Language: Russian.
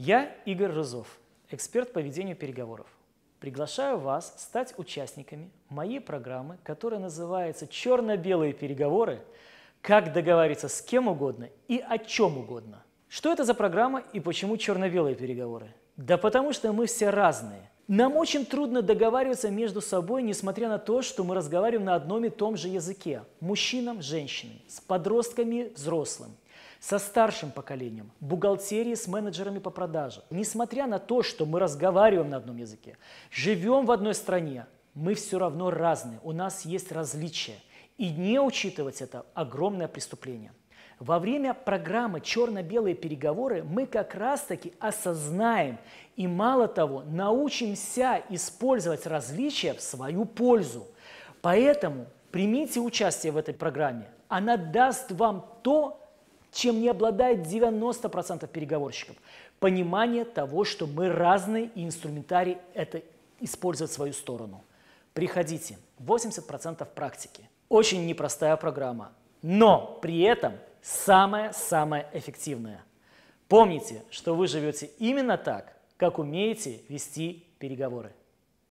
Я Игорь Рызов, эксперт по ведению переговоров. Приглашаю вас стать участниками моей программы, которая называется «Черно-белые переговоры. Как договориться с кем угодно и о чем угодно». Что это за программа и почему черно-белые переговоры? Да потому что мы все разные. Нам очень трудно договариваться между собой, несмотря на то, что мы разговариваем на одном и том же языке. Мужчинам, женщинам, с подростками, взрослым – со старшим поколением, бухгалтерии с менеджерами по продаже. Несмотря на то, что мы разговариваем на одном языке, живем в одной стране, мы все равно разные, у нас есть различия. И не учитывать это – огромное преступление. Во время программы «Черно-белые переговоры» мы как раз-таки осознаем и, мало того, научимся использовать различия в свою пользу. Поэтому примите участие в этой программе. Она даст вам то, чем не обладает 90% переговорщиков. Понимание того, что мы разные, и инструментарий это использовать в свою сторону. Приходите. 80% практики. Очень непростая программа, но при этом самая-самая эффективная. Помните, что вы живете именно так, как умеете вести переговоры.